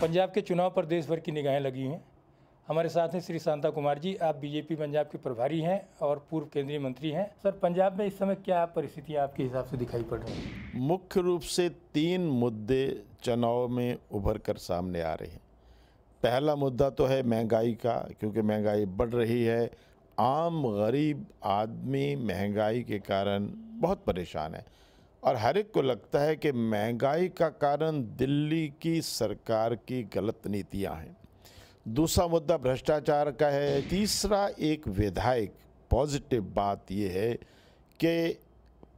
पंजाब के चुनाव पर देश भर की निगाहें लगी हैं हमारे साथ हैं श्री शांता कुमार जी आप बीजेपी पंजाब के प्रभारी हैं और पूर्व केंद्रीय मंत्री हैं सर पंजाब में इस समय क्या परिस्थितियां आपके हिसाब से दिखाई पड़ रही हैं मुख्य रूप से तीन मुद्दे चुनाव में उभर कर सामने आ रहे हैं पहला मुद्दा तो है महंगाई का क्योंकि महंगाई बढ़ रही है आम गरीब आदमी महंगाई के कारण बहुत परेशान है और हर एक को लगता है कि महंगाई का कारण दिल्ली की सरकार की गलत नीतियां हैं दूसरा मुद्दा भ्रष्टाचार का है तीसरा एक विधायक पॉजिटिव बात यह है कि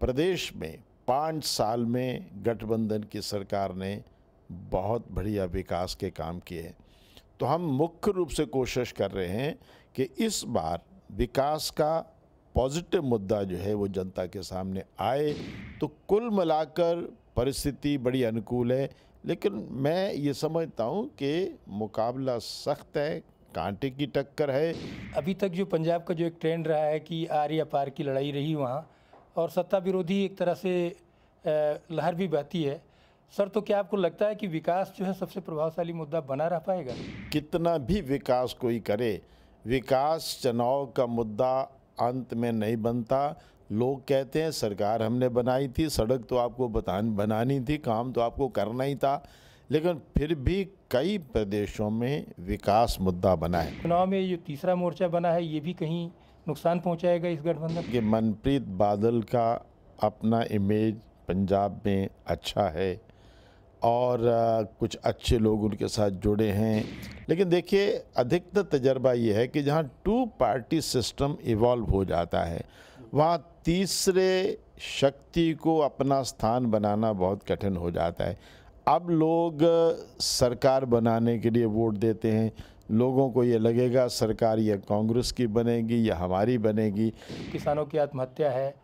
प्रदेश में पाँच साल में गठबंधन की सरकार ने बहुत बढ़िया विकास के काम किए हैं तो हम मुख्य रूप से कोशिश कर रहे हैं कि इस बार विकास का पॉजिटिव मुद्दा जो है वो जनता के सामने आए तो कुल मिलाकर परिस्थिति बड़ी अनुकूल है लेकिन मैं ये समझता हूँ कि मुकाबला सख्त है कांटे की टक्कर है अभी तक जो पंजाब का जो एक ट्रेंड रहा है कि आर या पार की लड़ाई रही वहाँ और सत्ता विरोधी एक तरह से लहर भी बहती है सर तो क्या आपको लगता है कि विकास जो है सबसे प्रभावशाली मुद्दा बना रह पाएगा कितना भी विकास कोई करे विकास चुनाव का मुद्दा अंत में नहीं बनता लोग कहते हैं सरकार हमने बनाई थी सड़क तो आपको बतान बनानी थी काम तो आपको करना ही था लेकिन फिर भी कई प्रदेशों में विकास मुद्दा बना है चुनाव में जो तीसरा मोर्चा बना है ये भी कहीं नुकसान पहुंचाएगा इस गठबंधन के मनप्रीत बादल का अपना इमेज पंजाब में अच्छा है और कुछ अच्छे लोग उनके साथ जुड़े हैं लेकिन देखिए अधिकतर तजर्बा ये है कि जहाँ टू पार्टी सिस्टम इवॉल्व हो जाता है वहाँ तीसरे शक्ति को अपना स्थान बनाना बहुत कठिन हो जाता है अब लोग सरकार बनाने के लिए वोट देते हैं लोगों को ये लगेगा सरकार या कांग्रेस की बनेगी या हमारी बनेगी किसानों की आत्महत्या है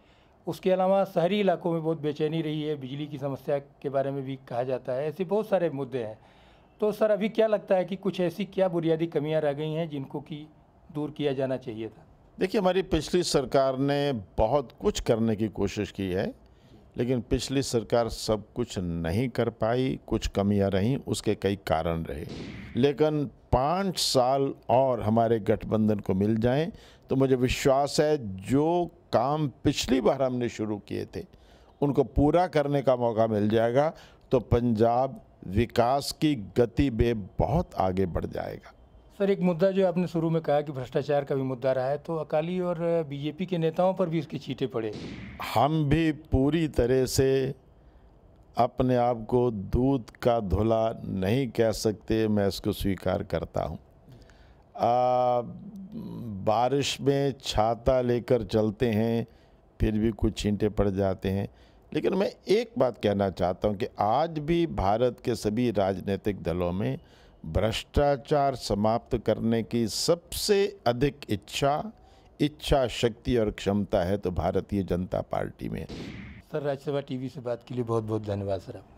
उसके अलावा शहरी इलाकों में बहुत बेचैनी रही है बिजली की समस्या के बारे में भी कहा जाता है ऐसे बहुत सारे मुद्दे हैं तो सर अभी क्या लगता है कि कुछ ऐसी क्या बुनियादी कमियां रह गई हैं जिनको कि दूर किया जाना चाहिए था देखिए हमारी पिछली सरकार ने बहुत कुछ करने की कोशिश की है लेकिन पिछली सरकार सब कुछ नहीं कर पाई कुछ कमियां रहीं उसके कई कारण रहे लेकिन पाँच साल और हमारे गठबंधन को मिल जाएं तो मुझे विश्वास है जो काम पिछली बार हमने शुरू किए थे उनको पूरा करने का मौका मिल जाएगा तो पंजाब विकास की गति में बहुत आगे बढ़ जाएगा सर एक मुद्दा जो आपने शुरू में कहा कि भ्रष्टाचार का भी मुद्दा रहा है तो अकाली और बीजेपी के नेताओं पर भी उसकी चीटें पड़े हम भी पूरी तरह से अपने आप को दूध का धुला नहीं कह सकते मैं इसको स्वीकार करता हूँ बारिश में छाता लेकर चलते हैं फिर भी कुछ छींटे पड़ जाते हैं लेकिन मैं एक बात कहना चाहता हूं कि आज भी भारत के सभी राजनीतिक दलों में भ्रष्टाचार समाप्त करने की सबसे अधिक इच्छा इच्छा शक्ति और क्षमता है तो भारतीय जनता पार्टी में सर राज्यसभा टीवी से बात के लिए बहुत बहुत धन्यवाद सर आप